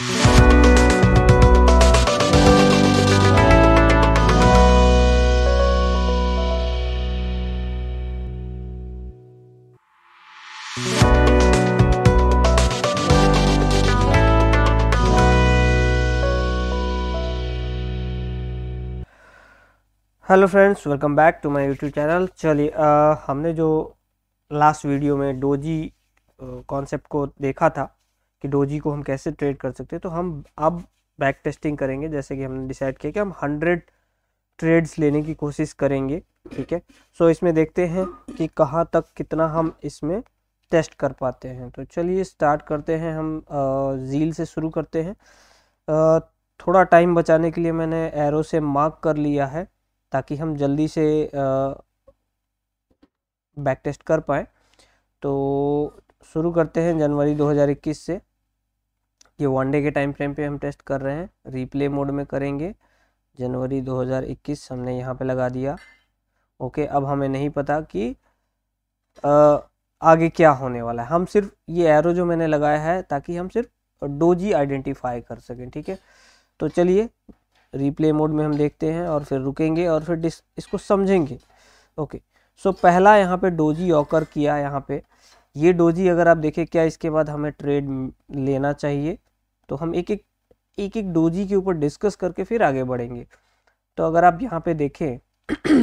Hello friends welcome back to my YouTube channel चलिए हमने जो लास्ट वीडियो में डोजी कॉन्सेप्ट को देखा था कि डोजी को हम कैसे ट्रेड कर सकते हैं तो हम अब बैक टेस्टिंग करेंगे जैसे कि हमने डिसाइड किया कि हम हंड्रेड ट्रेड्स लेने की कोशिश करेंगे ठीक है सो इसमें देखते हैं कि कहाँ तक कितना हम इसमें टेस्ट कर पाते हैं तो चलिए स्टार्ट करते हैं हम झील से शुरू करते हैं आ, थोड़ा टाइम बचाने के लिए मैंने एरो से मार्क कर लिया है ताकि हम जल्दी से बैक टेस्ट कर पाएँ तो शुरू करते हैं जनवरी 2021 से ये वन डे के टाइम फ्रेम पे हम टेस्ट कर रहे हैं रिप्ले मोड में करेंगे जनवरी 2021 हमने यहाँ पे लगा दिया ओके अब हमें नहीं पता कि आ, आगे क्या होने वाला है हम सिर्फ ये एरो जो मैंने लगाया है ताकि हम सिर्फ डोजी आइडेंटिफाई कर सकें ठीक है तो चलिए रिप्ले मोड में हम देखते हैं और फिर रुकेंगे और फिर इसको समझेंगे ओके सो पहला यहाँ पे डोजी ऑकर किया यहाँ पे ये डोजी अगर आप देखें क्या इसके बाद हमें ट्रेड लेना चाहिए तो हम एक एक एक एक डोजी के ऊपर डिस्कस करके फिर आगे बढ़ेंगे तो अगर आप यहाँ पे देखें तो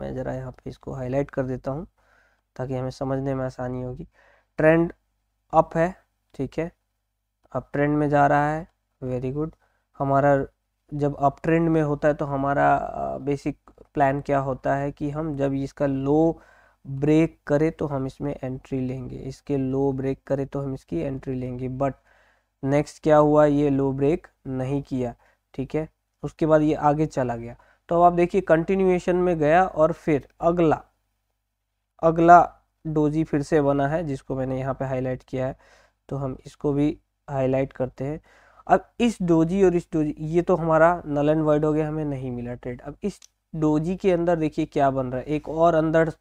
मैं ज़रा यहाँ पे इसको हाईलाइट कर देता हूँ ताकि हमें समझने में आसानी होगी ट्रेंड अप है ठीक है अप ट्रेंड में जा रहा है वेरी गुड हमारा जब अप ट्रेंड में होता है तो हमारा बेसिक प्लान क्या होता है कि हम जब इसका लो ब्रेक करे तो हम इसमें एंट्री लेंगे इसके लो ब्रेक करे तो हम इसकी एंट्री लेंगे बट नेक्स्ट क्या हुआ ये लो ब्रेक नहीं किया ठीक है उसके बाद ये आगे चला गया तो अब आप देखिए कंटिन्यूएशन में गया और फिर अगला अगला डोजी फिर से बना है जिसको मैंने यहाँ पे हाईलाइट किया है तो हम इसको भी हाईलाइट करते हैं अब इस डोजी और इस डोजी ये तो हमारा नल एंड वर्ड हो गया हमें नहीं मिला ट्रेड अब इस डोजी के अंदर देखिए क्या बन रहा है एक और अंदर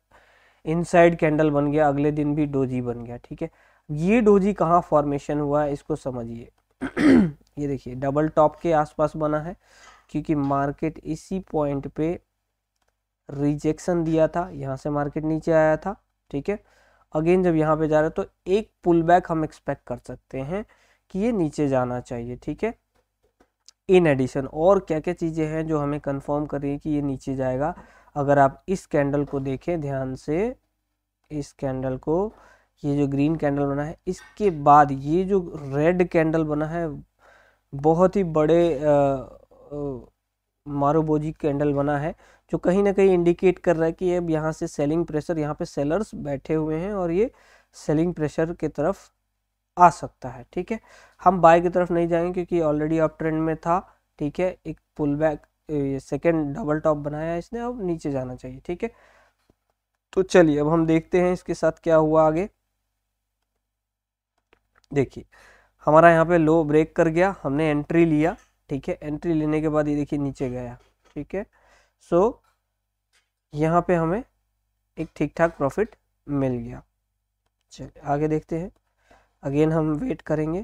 इनसाइड कैंडल बन गया अगले दिन भी डोजी बन गया ठीक है ये डोजी कहाँ फॉर्मेशन हुआ है इसको समझिए ये देखिए डबल टॉप के आसपास बना है क्योंकि मार्केट इसी पॉइंट पे रिजेक्शन दिया था यहाँ से मार्केट नीचे आया था ठीक है अगेन जब यहाँ पे जा रहे तो एक पुल बैक हम एक्सपेक्ट कर सकते हैं कि ये नीचे जाना चाहिए ठीक है इन एडिशन और क्या क्या चीज़ें हैं जो हमें कंफर्म कर रही है कि ये नीचे जाएगा अगर आप इस कैंडल को देखें ध्यान से इस कैंडल को ये जो ग्रीन कैंडल बना है इसके बाद ये जो रेड कैंडल बना है बहुत ही बड़े मारोबोजी कैंडल बना है जो कहीं ना कहीं इंडिकेट कर रहा है कि अब यहाँ से सेलिंग प्रेशर यहाँ पे सेलर्स बैठे हुए हैं और ये सेलिंग प्रेशर की तरफ आ सकता है ठीक है हम बाय की तरफ नहीं जाएंगे क्योंकि ऑलरेडी अप ट्रेंड में था ठीक है एक पुल बैक ये सेकेंड डबल टॉप बनाया है इसने अब नीचे जाना चाहिए ठीक है तो चलिए अब हम देखते हैं इसके साथ क्या हुआ आगे देखिए हमारा यहाँ पे लो ब्रेक कर गया हमने एंट्री लिया ठीक है एंट्री लेने के बाद ये देखिए नीचे गया ठीक है सो यहाँ पे हमें एक ठीक ठाक प्रॉफिट मिल गया चलिए आगे देखते हैं अगेन हम वेट करेंगे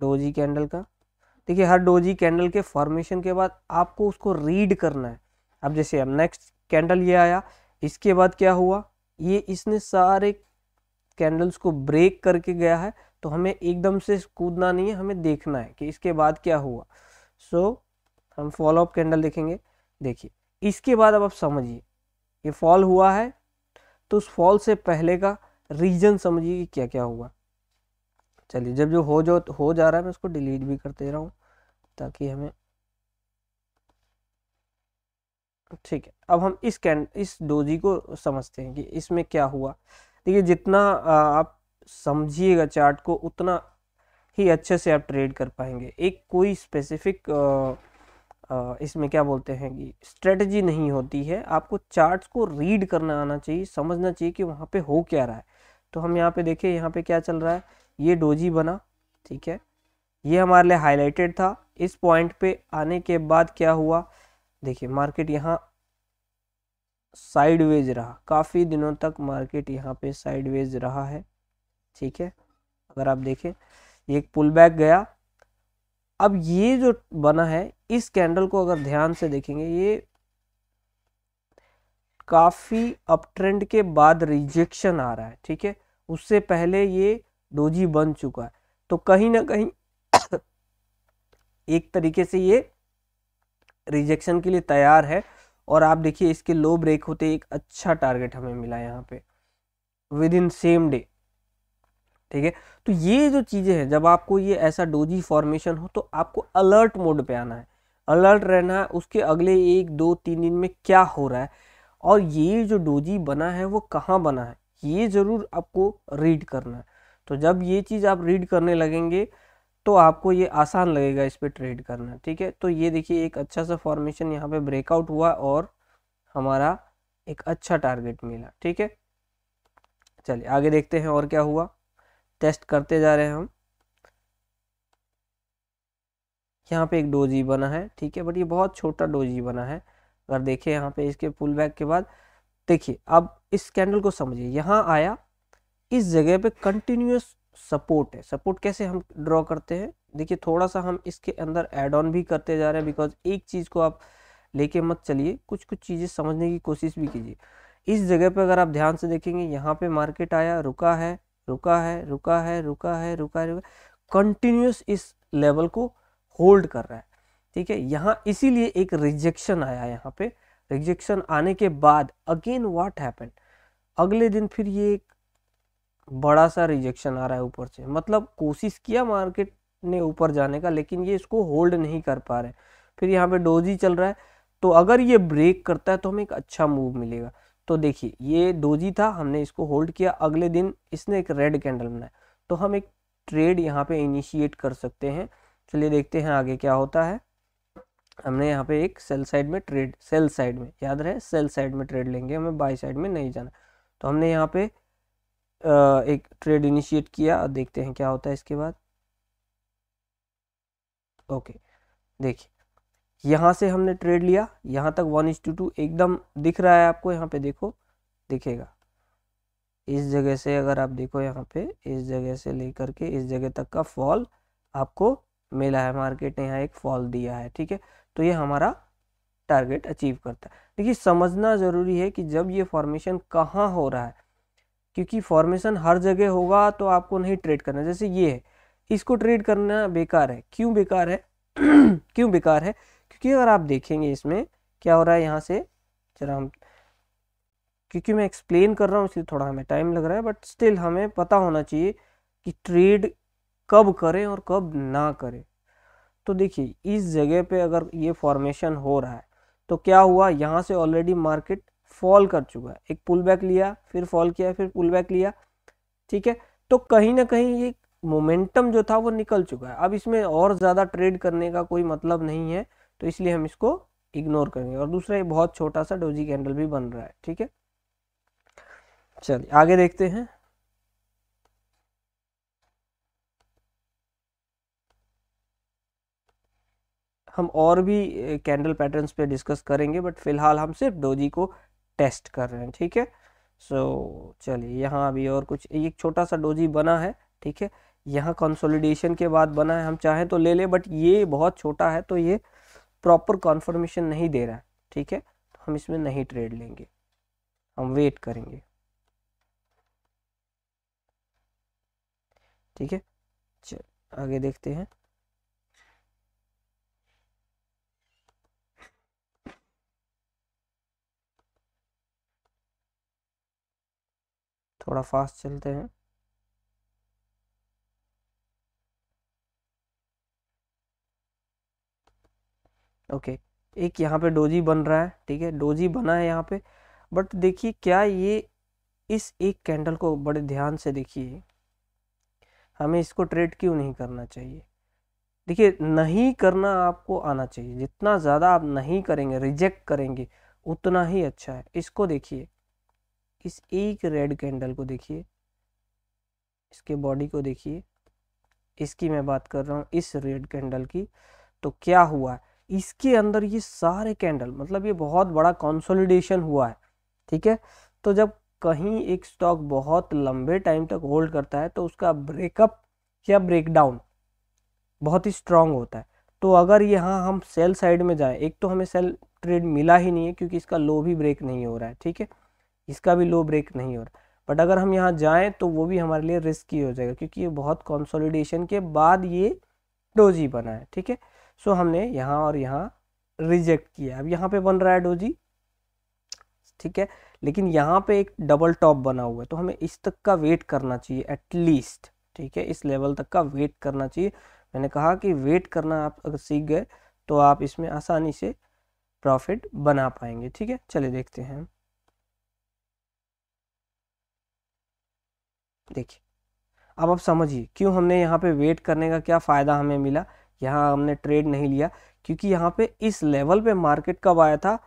डोजी कैंडल का देखिए हर डोजी कैंडल के फॉर्मेशन के बाद आपको उसको रीड करना है अब जैसे अब नेक्स्ट कैंडल ये आया इसके बाद क्या हुआ ये इसने सारे कैंडल्स को ब्रेक करके गया है तो हमें एकदम से कूदना नहीं है हमें देखना है कि इसके बाद क्या हुआ सो so, हम फॉलोअप कैंडल देखेंगे देखिए इसके बाद अब आप समझिए ये फॉल हुआ है तो उस फॉल से पहले का रीजन समझिए कि क्या क्या हुआ चलिए जब जो हो जो हो जा रहा है मैं उसको डिलीट भी कर दे रहा हूँ ताकि हमें ठीक है अब हम इस कैंड इस डोजी को समझते हैं कि इसमें क्या हुआ देखिए जितना आप समझिएगा चार्ट को उतना ही अच्छे से आप ट्रेड कर पाएंगे एक कोई स्पेसिफिक इसमें क्या बोलते हैं कि स्ट्रेटजी नहीं होती है आपको चार्ट्स को रीड करना आना चाहिए समझना चाहिए कि वहाँ पे हो क्या रहा है तो हम यहाँ पे देखें यहाँ पे क्या चल रहा है ये डोजी बना ठीक है ये हमारे लिए हाईलाइटेड था इस पॉइंट पे आने के बाद क्या हुआ देखिए मार्केट यहाँ साइडवेज रहा काफ़ी दिनों तक मार्केट यहाँ पे साइडवेज रहा है ठीक है अगर आप देखें ये एक पुल बैक गया अब ये जो बना है इस कैंडल को अगर ध्यान से देखेंगे ये काफ़ी अप ट्रेंड के बाद रिजेक्शन आ रहा है ठीक है उससे पहले ये डोजी बन चुका है तो कहीं ना कहीं एक तरीके से ये रिजेक्शन के लिए तैयार है और आप देखिए इसके लो ब्रेक होते एक अच्छा टारगेट हमें मिला यहाँ पे विद इन सेम डे ठीक है तो ये जो चीज़ें हैं जब आपको ये ऐसा डोजी फॉर्मेशन हो तो आपको अलर्ट मोड पे आना है अलर्ट रहना है उसके अगले एक दो तीन दिन में क्या हो रहा है और ये जो डोजी बना है वो कहाँ बना है ये ज़रूर आपको रीड करना है तो जब ये चीज़ आप रीड करने लगेंगे तो आपको ये आसान लगेगा इस पर ट्रेड करना ठीक है तो ये देखिए एक अच्छा सा फॉर्मेशन यहाँ पे ब्रेकआउट हुआ और हमारा एक अच्छा टारगेट मिला ठीक है चलिए आगे देखते हैं और क्या हुआ टेस्ट करते जा रहे हैं हम यहाँ पे एक डोजी बना है ठीक है बट ये बहुत छोटा डोजी बना है अगर देखिए यहाँ पे इसके पुल बैक के बाद देखिए अब इस कैंडल को समझिए यहाँ आया इस जगह पे कंटिन्यूस सपोर्ट है सपोर्ट कैसे हम ड्रॉ करते हैं देखिए थोड़ा सा हम इसके अंदर एड ऑन भी करते जा रहे हैं बिकॉज एक चीज़ को आप लेके मत चलिए कुछ कुछ चीज़ें समझने की कोशिश भी कीजिए इस जगह पे अगर आप ध्यान से देखेंगे यहाँ पे मार्केट आया रुका है रुका है रुका है रुका है रुका है कंटिन्यूस इस लेवल को होल्ड कर रहा है ठीक है यहाँ इसीलिए एक रिजेक्शन आया यहाँ पे रिजेक्शन आने के बाद अगेन व्हाट हैपन अगले दिन फिर ये एक बड़ा सा रिजेक्शन आ रहा है ऊपर से मतलब कोशिश किया मार्केट ने ऊपर जाने का लेकिन ये इसको होल्ड नहीं कर पा रहे फिर यहाँ पे डोजी चल रहा है तो अगर ये ब्रेक करता है तो हमें एक अच्छा मूव मिलेगा तो देखिए ये डोजी था हमने इसको होल्ड किया अगले दिन इसने एक रेड कैंडल बनाया तो हम एक ट्रेड यहाँ पे इनिशिएट कर सकते हैं चलिए देखते हैं आगे क्या होता है हमने यहाँ पे एक सेल साइड में ट्रेड सेल साइड में याद रहे सेल साइड में ट्रेड लेंगे हमें बाई साइड में नहीं जाना तो हमने यहाँ पे एक ट्रेड इनिशिएट किया और देखते हैं क्या होता है इसके बाद ओके देखिए यहाँ से हमने ट्रेड लिया यहाँ तक वन इज टू टू एकदम दिख रहा है आपको यहाँ पे देखो दिखेगा इस जगह से अगर आप देखो यहाँ पे इस जगह से लेकर के इस जगह तक का फॉल आपको मिला है मार्केट ने यहाँ एक फॉल दिया है ठीक है तो ये हमारा टारगेट अचीव करता है देखिए समझना ज़रूरी है कि जब ये फॉर्मेशन कहाँ हो रहा है क्योंकि फॉर्मेशन हर जगह होगा तो आपको नहीं ट्रेड करना जैसे ये है इसको ट्रेड करना बेकार है क्यों बेकार है क्यों बेकार है क्योंकि अगर आप देखेंगे इसमें क्या हो रहा है यहाँ से जरा हम क्योंकि मैं एक्सप्लेन कर रहा हूँ इसलिए थोड़ा हमें टाइम लग रहा है बट स्टिल हमें पता होना चाहिए कि ट्रेड कब करें और कब ना करें तो देखिए इस जगह पे अगर ये फॉर्मेशन हो रहा है तो क्या हुआ यहाँ से ऑलरेडी मार्केट फॉल कर चुका है एक पुल बैक लिया फिर फॉल किया फिर पुल बैक लिया ठीक है तो कहीं ना कहीं ये मोमेंटम जो था वो निकल चुका है अब इसमें और ज़्यादा ट्रेड करने का कोई मतलब नहीं है तो इसलिए हम इसको इग्नोर करेंगे और दूसरा ये बहुत छोटा सा डोजी कैंडल भी बन रहा है ठीक है चलिए आगे देखते हैं हम और भी कैंडल पैटर्न्स पे डिस्कस करेंगे बट फिलहाल हम सिर्फ डोजी को टेस्ट कर रहे हैं ठीक है सो so, चलिए यहाँ अभी और कुछ एक छोटा सा डोजी बना है ठीक है यहाँ कंसोलिडेशन के बाद बना है हम चाहें तो ले लें बट ये बहुत छोटा है तो ये प्रॉपर कॉन्फर्मेशन नहीं दे रहा है ठीक है तो हम इसमें नहीं ट्रेड लेंगे हम वेट करेंगे ठीक है चल आगे देखते हैं थोड़ा फास्ट चलते हैं ओके एक यहाँ पे डोजी बन रहा है ठीक है डोजी बना है यहाँ पे बट देखिए क्या ये इस एक कैंडल को बड़े ध्यान से देखिए हमें इसको ट्रेड क्यों नहीं करना चाहिए देखिए नहीं करना आपको आना चाहिए जितना ज़्यादा आप नहीं करेंगे रिजेक्ट करेंगे उतना ही अच्छा है इसको देखिए इस एक रेड कैंडल को देखिए इसके बॉडी को देखिए इसकी मैं बात कर रहा हूँ इस रेड कैंडल की तो क्या हुआ इसके अंदर ये सारे कैंडल मतलब ये बहुत बड़ा कंसोलिडेशन हुआ है ठीक है तो जब कहीं एक स्टॉक बहुत लंबे टाइम तक होल्ड करता है तो उसका ब्रेकअप या ब्रेकडाउन बहुत ही स्ट्रांग होता है तो अगर यहाँ हम सेल साइड में जाए एक तो हमें सेल ट्रेड मिला ही नहीं है क्योंकि इसका लो भी ब्रेक नहीं हो रहा है ठीक है इसका भी लो ब्रेक नहीं हो रहा बट अगर हम यहाँ जाएँ तो वो भी हमारे लिए रिस्की हो जाएगा क्योंकि ये बहुत कंसोलिडेशन के बाद ये डोजी बना है ठीक है सो हमने यहाँ और यहाँ रिजेक्ट किया अब यहाँ पे बन रहा है डोजी ठीक है लेकिन यहाँ पे एक डबल टॉप बना हुआ है तो हमें इस तक का वेट करना चाहिए एटलीस्ट ठीक है इस लेवल तक का वेट करना चाहिए मैंने कहा कि वेट करना आप अगर सीख गए तो आप इसमें आसानी से प्रॉफिट बना पाएंगे ठीक है चलिए देखते हैं देखिए अब आप समझिए क्यों हमने यहाँ पे वेट करने का क्या फ़ायदा हमें मिला यहाँ हमने ट्रेड नहीं लिया क्योंकि यहाँ पे इस लेवल पे मार्केट कब आया था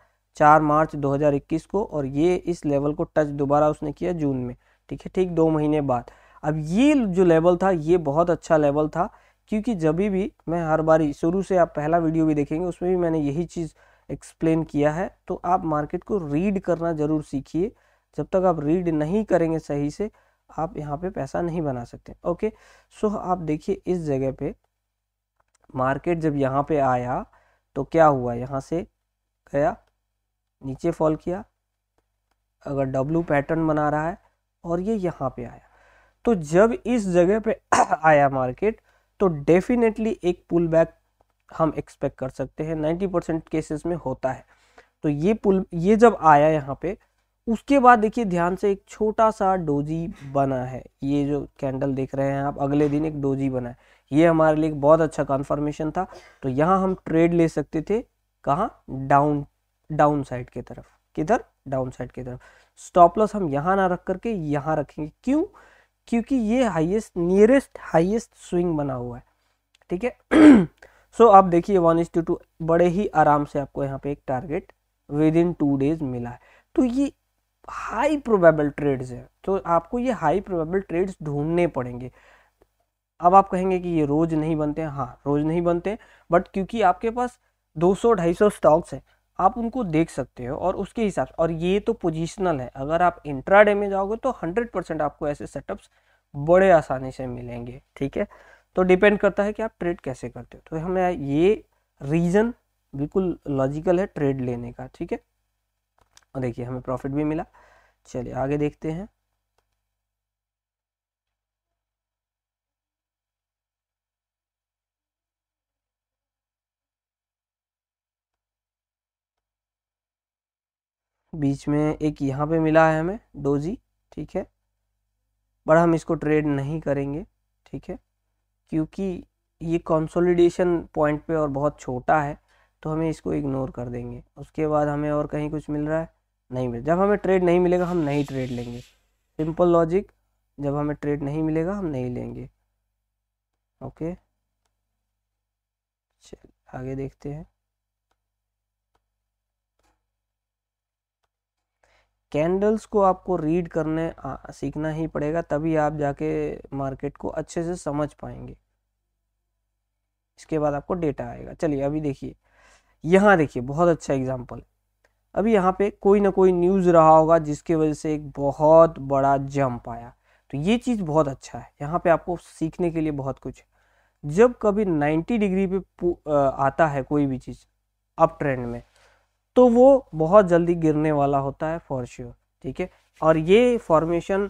4 मार्च 2021 को और ये इस लेवल को टच दोबारा उसने किया जून में ठीक है ठीक दो महीने बाद अब ये जो लेवल था ये बहुत अच्छा लेवल था क्योंकि जब भी मैं हर बारी शुरू से आप पहला वीडियो भी देखेंगे उसमें भी मैंने यही चीज़ एक्सप्लेन किया है तो आप मार्केट को रीड करना ज़रूर सीखिए जब तक आप रीड नहीं करेंगे सही से आप यहाँ पे पैसा नहीं बना सकते ओके सो आप देखिए इस जगह पे मार्केट जब यहाँ पे आया तो क्या हुआ यहाँ से गया नीचे फॉल किया अगर डब्लू पैटर्न बना रहा है और ये यहाँ पे आया तो जब इस जगह पे आया मार्केट तो डेफिनेटली एक पुल बैक हम एक्सपेक्ट कर सकते हैं 90 परसेंट केसेस में होता है तो ये पुल ये जब आया यहाँ पे उसके बाद देखिए ध्यान से एक छोटा सा डोजी बना है ये जो कैंडल देख रहे हैं आप अगले दिन एक डोजी बना है ये हमारे लिए बहुत अच्छा कन्फर्मेशन था तो यहाँ हम ट्रेड ले सकते थे कहाँ डाउन डाउन साइड की तरफ किधर डाउन साइड की तरफ स्टॉप लॉस हम यहाँ ना रख करके यहाँ रखेंगे क्यों क्योंकि ये हाईएस्ट नियरेस्ट हाईएस्ट स्विंग बना हुआ है ठीक है सो so, आप देखिए वन इज टू टू बड़े ही आराम से आपको यहाँ पे एक target within two days मिला है तो ये हाई प्रोबेबल ट्रेड्स हैं तो आपको ये हाई प्रोबेबल ट्रेड्स ढूंढने पड़ेंगे अब आप कहेंगे कि ये रोज़ नहीं बनते हैं हाँ रोज़ नहीं बनते बट क्योंकि आपके पास 200-250 स्टॉक्स हैं आप उनको देख सकते हो और उसके हिसाब से और ये तो पोजिशनल है अगर आप इंट्राडे में जाओगे तो 100 परसेंट आपको ऐसे सेटअप्स बड़े आसानी से मिलेंगे ठीक है तो डिपेंड करता है कि आप ट्रेड कैसे करते हो तो हमें ये रीज़न बिल्कुल लॉजिकल है ट्रेड लेने का ठीक है और देखिए हमें प्रॉफिट भी मिला चलिए आगे देखते हैं बीच में एक यहाँ पे मिला है हमें डोजी ठीक है बट हम इसको ट्रेड नहीं करेंगे ठीक है क्योंकि ये कंसोलिडेशन पॉइंट पे और बहुत छोटा है तो हमें इसको इग्नोर कर देंगे उसके बाद हमें और कहीं कुछ मिल रहा है नहीं मिले जब हमें ट्रेड नहीं मिलेगा हम नहीं ट्रेड लेंगे सिंपल लॉजिक जब हमें ट्रेड नहीं मिलेगा हम नहीं लेंगे ओके चल आगे देखते हैं कैंडल्स को आपको रीड करने आ, सीखना ही पड़ेगा तभी आप जाके मार्केट को अच्छे से समझ पाएंगे इसके बाद आपको डेटा आएगा चलिए अभी देखिए यहाँ देखिए बहुत अच्छा एग्जाम्पल है अभी यहाँ पे कोई ना कोई न्यूज़ रहा होगा जिसके वजह से एक बहुत बड़ा जंप आया तो ये चीज़ बहुत अच्छा है यहाँ पे आपको सीखने के लिए बहुत कुछ जब कभी 90 डिग्री पे आता है कोई भी चीज़ अप ट्रेंड में तो वो बहुत जल्दी गिरने वाला होता है फॉर श्योर ठीक है और ये फॉर्मेशन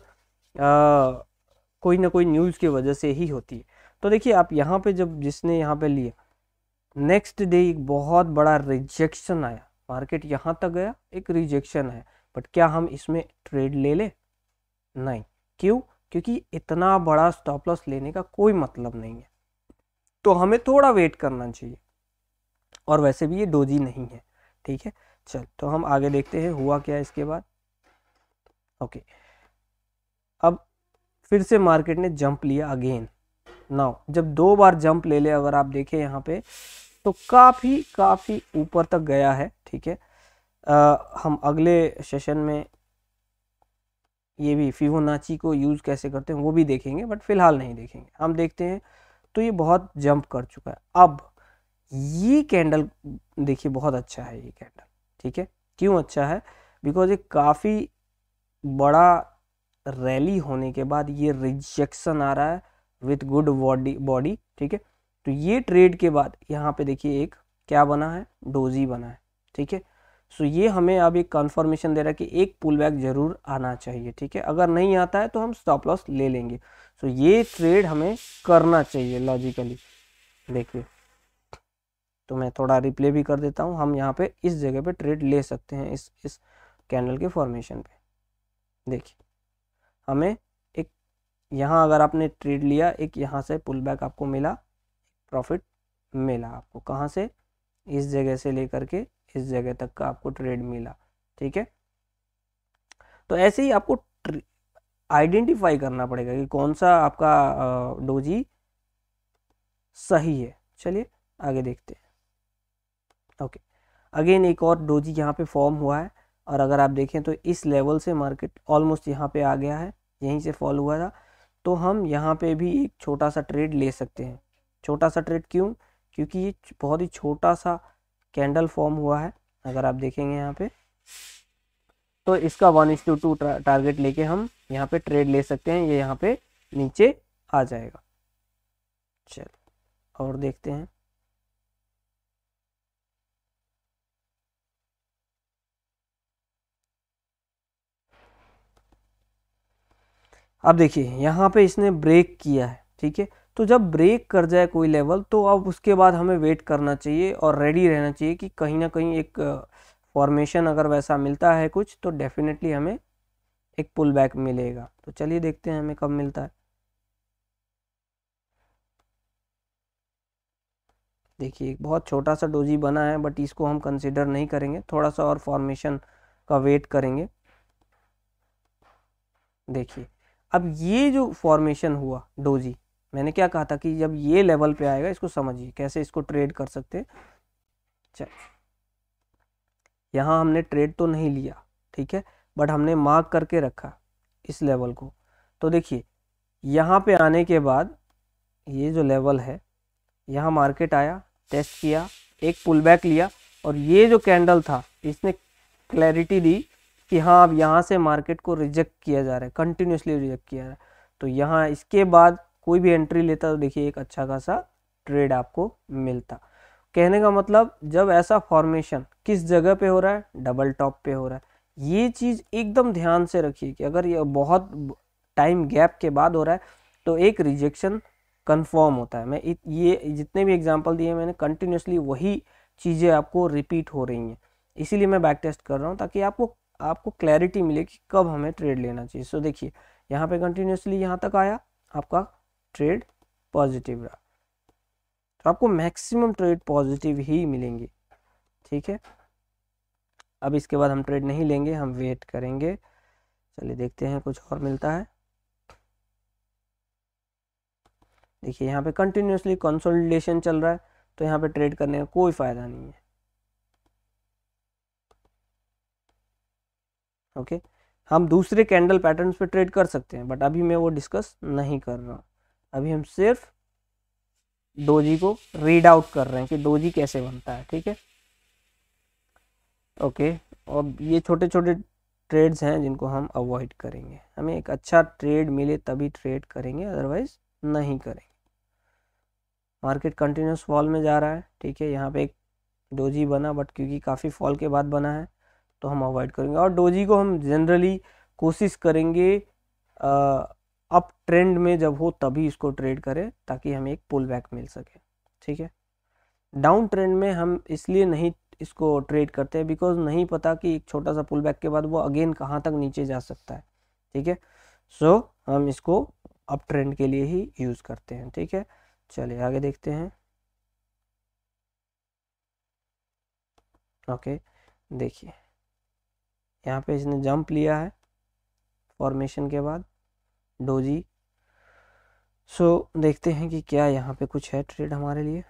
कोई ना कोई न्यूज़ की वजह से ही होती है तो देखिए आप यहाँ पर जब जिसने यहाँ पर लिया नेक्स्ट डे एक बहुत बड़ा रिजेक्शन आया मार्केट यहाँ तक गया एक रिजेक्शन है बट क्या हम इसमें ट्रेड ले ले नहीं क्यों क्योंकि इतना बड़ा स्टॉप लॉस लेने का कोई मतलब नहीं है तो हमें थोड़ा वेट करना चाहिए और वैसे भी ये डोजी नहीं है ठीक है चल तो हम आगे देखते हैं हुआ क्या इसके बाद ओके अब फिर से मार्केट ने जंप लिया अगेन नाउ जब दो बार जंप ले ले अगर आप देखें यहाँ पे तो काफ़ी काफ़ी ऊपर तक गया है ठीक है हम अगले सेशन में ये भी नाची को यूज़ कैसे करते हैं वो भी देखेंगे बट फिलहाल नहीं देखेंगे हम देखते हैं तो ये बहुत जंप कर चुका है अब ये कैंडल देखिए बहुत अच्छा है ये कैंडल ठीक है क्यों अच्छा है बिकॉज ये काफ़ी बड़ा रैली होने के बाद ये रिजेक्शन आ रहा है विथ गुड बॉडी बॉडी ठीक है तो ये ट्रेड के बाद यहाँ पे देखिए एक क्या बना है डोजी बना है ठीक है सो ये हमें अब एक कन्फर्मेशन दे रहा है कि एक पुल बैक जरूर आना चाहिए ठीक है अगर नहीं आता है तो हम स्टॉप लॉस ले लेंगे सो ये ट्रेड हमें करना चाहिए लॉजिकली देखिए तो मैं थोड़ा रिप्ले भी कर देता हूँ हम यहाँ पे इस जगह पे ट्रेड ले सकते हैं इस इस कैंडल के फॉर्मेशन पे देखिए हमें एक यहाँ अगर आपने ट्रेड लिया एक यहाँ से पुल बैक आपको मिला प्रॉफिट मिला आपको कहाँ से इस जगह से लेकर के इस जगह तक का आपको ट्रेड मिला ठीक है तो ऐसे ही आपको आइडेंटिफाई करना पड़ेगा कि कौन सा आपका डोजी सही है चलिए आगे देखते हैं ओके अगेन एक और डोजी यहाँ पे फॉर्म हुआ है और अगर आप देखें तो इस लेवल से मार्केट ऑलमोस्ट यहाँ पे आ गया है यहीं से फॉल हुआ था तो हम यहाँ पे भी एक छोटा सा ट्रेड ले सकते हैं छोटा सा ट्रेड क्यों क्योंकि ये बहुत ही छोटा सा कैंडल फॉर्म हुआ है अगर आप देखेंगे यहाँ पे तो इसका वन इस टू टू टारगेट लेके हम यहाँ पे ट्रेड ले सकते हैं ये यह यहाँ पे नीचे आ जाएगा चलो और देखते हैं अब देखिए यहाँ पे इसने ब्रेक किया है ठीक है तो जब ब्रेक कर जाए कोई लेवल तो अब उसके बाद हमें वेट करना चाहिए और रेडी रहना चाहिए कि कहीं ना कहीं एक फॉर्मेशन अगर वैसा मिलता है कुछ तो डेफिनेटली हमें एक पुल बैक मिलेगा तो चलिए देखते हैं हमें कब मिलता है देखिए एक बहुत छोटा सा डोजी बना है बट इसको हम कंसिडर नहीं करेंगे थोड़ा सा और फॉर्मेशन का वेट करेंगे देखिए अब ये जो फॉर्मेशन हुआ डोजी मैंने क्या कहा था कि जब ये लेवल पे आएगा इसको समझिए कैसे इसको ट्रेड कर सकते चल यहाँ हमने ट्रेड तो नहीं लिया ठीक है बट हमने मार्क करके रखा इस लेवल को तो देखिए यहाँ पे आने के बाद ये जो लेवल है यहाँ मार्केट आया टेस्ट किया एक पुल बैक लिया और ये जो कैंडल था इसने क्लैरिटी दी कि हाँ अब यहाँ से मार्केट को रिजेक्ट किया जा रहा है कंटिन्यूसली रिजेक्ट किया जा रहा है तो यहाँ इसके बाद कोई भी एंट्री लेता तो देखिए एक अच्छा खासा ट्रेड आपको मिलता कहने का मतलब जब ऐसा फॉर्मेशन किस जगह पे हो रहा है डबल टॉप पे हो रहा है ये चीज़ एकदम ध्यान से रखिए कि अगर ये बहुत टाइम गैप के बाद हो रहा है तो एक रिजेक्शन कंफर्म होता है मैं ये जितने भी एग्जांपल दिए मैंने कंटिन्यूसली वही चीज़ें आपको रिपीट हो रही हैं इसीलिए मैं बैक टेस्ट कर रहा हूँ ताकि आपको आपको क्लैरिटी मिले कि कब हमें ट्रेड लेना चाहिए सो देखिए यहाँ पे कंटिन्यूसली यहाँ तक आया आपका ट्रेड पॉजिटिव रहा तो आपको मैक्सिमम ट्रेड पॉजिटिव ही मिलेंगे ठीक है अब इसके बाद हम ट्रेड नहीं लेंगे हम वेट करेंगे चलिए देखते हैं कुछ और मिलता है देखिए यहाँ पे कंटिन्यूसली कंसोलिडेशन चल रहा है तो यहाँ पे ट्रेड करने का कोई फायदा नहीं है ओके okay? हम दूसरे कैंडल पैटर्न्स पे ट्रेड कर सकते हैं बट अभी मैं वो डिस्कस नहीं कर रहा हूँ अभी हम सिर्फ डोजी को रीड आउट कर रहे हैं कि डोजी कैसे बनता है ठीक है ओके और ये छोटे छोटे ट्रेड्स हैं जिनको हम अवॉइड करेंगे हमें एक अच्छा ट्रेड मिले तभी ट्रेड करेंगे अदरवाइज नहीं करेंगे मार्केट कंटिन्यूस फॉल में जा रहा है ठीक है यहाँ पे एक डोजी बना बट क्योंकि काफ़ी फॉल के बाद बना है तो हम अवॉइड करेंगे और डोजी को हम जनरली कोशिश करेंगे आ, अप ट्रेंड में जब हो तभी इसको ट्रेड करें ताकि हमें एक पुल बैक मिल सके ठीक है डाउन ट्रेंड में हम इसलिए नहीं इसको ट्रेड करते हैं बिकॉज नहीं पता कि एक छोटा सा पुल बैक के बाद वो अगेन कहाँ तक नीचे जा सकता है ठीक है सो so, हम इसको अप ट्रेंड के लिए ही यूज़ करते हैं ठीक है चलिए आगे देखते हैं ओके देखिए यहाँ पे इसने जंप लिया है फॉर्मेशन के बाद डोजी सो so, देखते हैं कि क्या यहाँ पे कुछ है ट्रेड हमारे लिए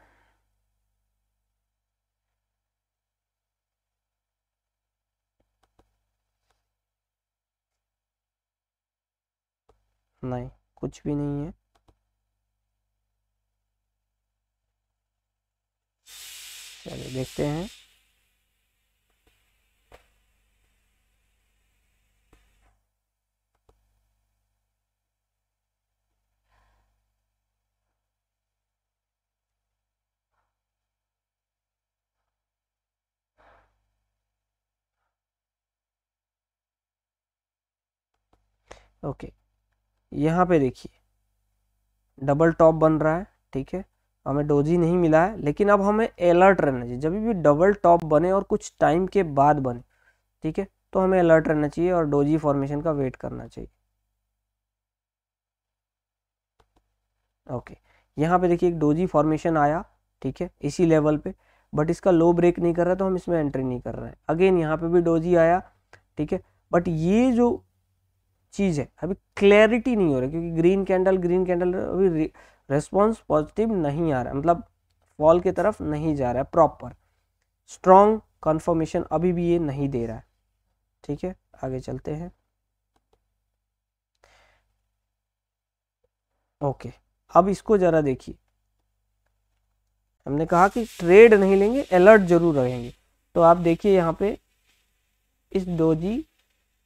नहीं कुछ भी नहीं है चलिए देखते हैं ओके यहाँ पे देखिए डबल टॉप बन रहा है ठीक है हमें डोजी नहीं मिला है लेकिन अब हमें अलर्ट रहना चाहिए जब भी डबल टॉप बने और कुछ टाइम के बाद बने ठीक है तो हमें अलर्ट रहना चाहिए और डोजी फॉर्मेशन का वेट करना चाहिए ओके यहाँ पे देखिए एक डोजी फॉर्मेशन आया ठीक है इसी लेवल पे बट इसका लो ब्रेक नहीं कर रहा तो हम इसमें एंट्री नहीं कर रहे हैं अगेन यहाँ पे भी डोजी आया ठीक है बट ये जो चीज़ है अभी क्लैरिटी नहीं हो रही क्योंकि ग्रीन कैंडल ग्रीन कैंडल अभी रिस्पॉन्स पॉजिटिव नहीं आ रहा मतलब फॉल की तरफ नहीं जा रहा है प्रॉपर स्ट्रॉन्ग कन्फर्मेशन अभी भी ये नहीं दे रहा है ठीक है आगे चलते हैं ओके अब इसको ज़रा देखिए हमने कहा कि ट्रेड नहीं लेंगे अलर्ट जरूर रहेंगे तो आप देखिए यहाँ पे इस डोजी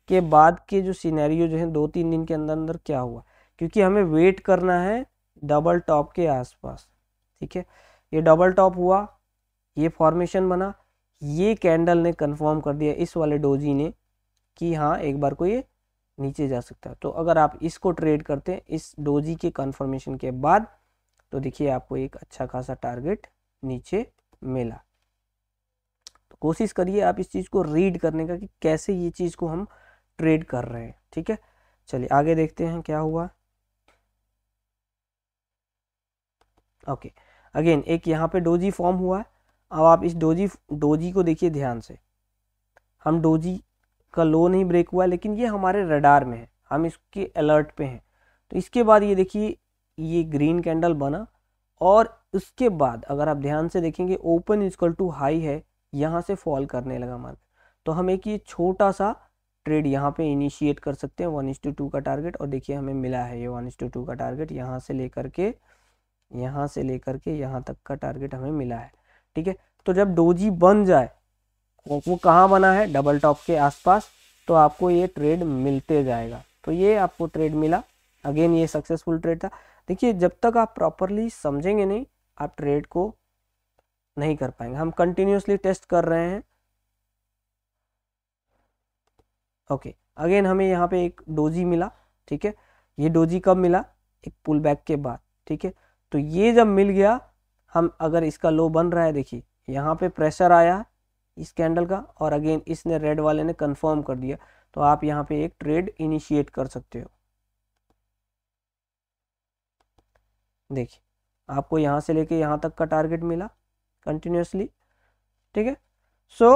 के बाद के जो सीनैरियो जो है दो तीन दिन के अंदर अंदर क्या हुआ क्योंकि हमें वेट करना है डबल टॉप के आसपास ठीक है ये डबल टॉप हुआ ये फॉर्मेशन बना ये कैंडल ने कंफर्म कर दिया इस वाले डोजी ने कि हाँ एक बार को ये नीचे जा सकता है तो अगर आप इसको ट्रेड करते हैं इस डोजी के कंफर्मेशन के बाद तो देखिए आपको एक अच्छा खासा टारगेट नीचे मिला तो कोशिश करिए आप इस चीज़ को रीड करने का कि कैसे ये चीज़ को हम ट्रेड कर रहे हैं ठीक है चलिए आगे देखते हैं क्या हुआ ओके अगेन एक यहाँ पे डोजी फॉर्म हुआ अब आप इस डोजी डोजी को देखिए ध्यान से हम डोजी का लो नहीं ब्रेक हुआ लेकिन ये हमारे रडार में है हम इसके अलर्ट पे हैं तो इसके बाद ये देखिए ये ग्रीन कैंडल बना और उसके बाद अगर आप ध्यान से देखेंगे ओपन इजकल टू हाई है यहाँ से फॉल करने लगा मार्केट तो हम एक ये छोटा सा ट्रेड यहाँ पे इनिशिएट कर सकते हैं वन टू टू का टारगेट और देखिए हमें मिला है ये वन टू का टारगेट यहाँ से लेकर के यहाँ से लेकर के यहाँ तक का टारगेट हमें मिला है ठीक है तो जब डोजी बन जाए वो, वो कहाँ बना है डबल टॉप के आसपास तो आपको ये ट्रेड मिलते जाएगा तो ये आपको ट्रेड मिला अगेन ये सक्सेसफुल ट्रेड था देखिए जब तक आप प्रॉपरली समझेंगे नहीं आप ट्रेड को नहीं कर पाएंगे हम कंटिन्यूसली टेस्ट कर रहे हैं ओके अगेन हमें यहाँ पे एक डोजी मिला ठीक है ये डोजी कब मिला एक पुल बैक के बाद ठीक है तो ये जब मिल गया हम अगर इसका लो बन रहा है देखिए यहाँ पे प्रेशर आया इस कैंडल का और अगेन इसने रेड वाले ने कंफर्म कर दिया तो आप यहाँ पे एक ट्रेड इनिशिएट कर सकते हो देखिए आपको यहाँ से लेके यहाँ तक का टारगेट मिला कंटिन्यूसली ठीक है सो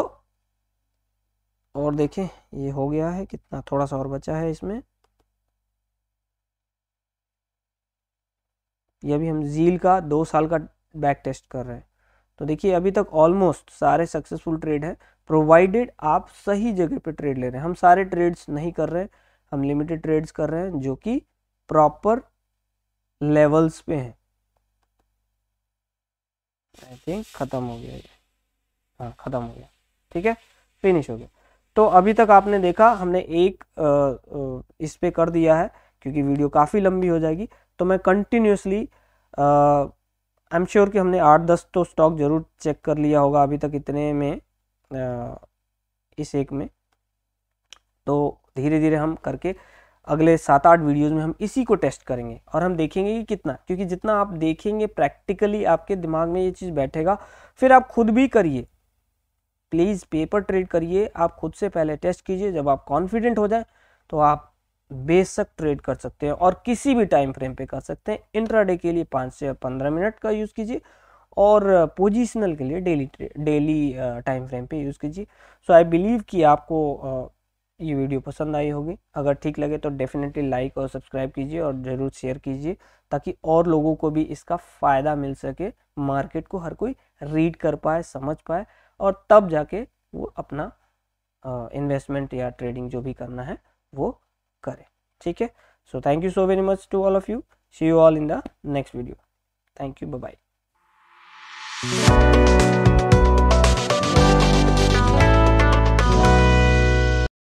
और देखें ये हो गया है कितना थोड़ा सा और बचा है इसमें ये अभी हम जील का दो साल का बैक टेस्ट कर रहे हैं तो देखिए अभी तक ऑलमोस्ट सारे सक्सेसफुल ट्रेड है प्रोवाइडेड आप सही जगह पे ट्रेड ले रहे हैं हम सारे ट्रेड्स नहीं कर रहे हम लिमिटेड ट्रेड्स कर रहे हैं जो कि प्रॉपर लेवल्स पे हैं आई थिंक खत्म हो गया ये हाँ खत्म हो गया ठीक है फिनिश हो गया तो अभी तक आपने देखा हमने एक इस पर कर दिया है क्योंकि वीडियो काफ़ी लंबी हो जाएगी तो मैं कंटिन्यूसली आई एम श्योर कि हमने आठ दस तो स्टॉक ज़रूर चेक कर लिया होगा अभी तक इतने में आ, इस एक में तो धीरे धीरे हम करके अगले सात आठ वीडियोस में हम इसी को टेस्ट करेंगे और हम देखेंगे कि कितना क्योंकि जितना आप देखेंगे प्रैक्टिकली आपके दिमाग में ये चीज़ बैठेगा फिर आप खुद भी करिए प्लीज़ पेपर ट्रेड करिए आप खुद से पहले टेस्ट कीजिए जब आप कॉन्फिडेंट हो जाए तो आप बेशक ट्रेड कर सकते हैं और किसी भी टाइम फ्रेम पे कर सकते हैं इंट्राडे के लिए पाँच से पंद्रह मिनट का यूज़ कीजिए और पोजिशनल के लिए डेली डेली टाइम फ्रेम पे यूज़ कीजिए सो आई बिलीव कि आपको ये वीडियो पसंद आई होगी अगर ठीक लगे तो डेफिनेटली लाइक और सब्सक्राइब कीजिए और ज़रूर शेयर कीजिए ताकि और लोगों को भी इसका फ़ायदा मिल सके मार्केट को हर कोई रीड कर पाए समझ पाए और तब जाके वो अपना इन्वेस्टमेंट या ट्रेडिंग जो भी करना है वो करें ठीक है so thank you so very much to all of you see you all in the next video thank you bye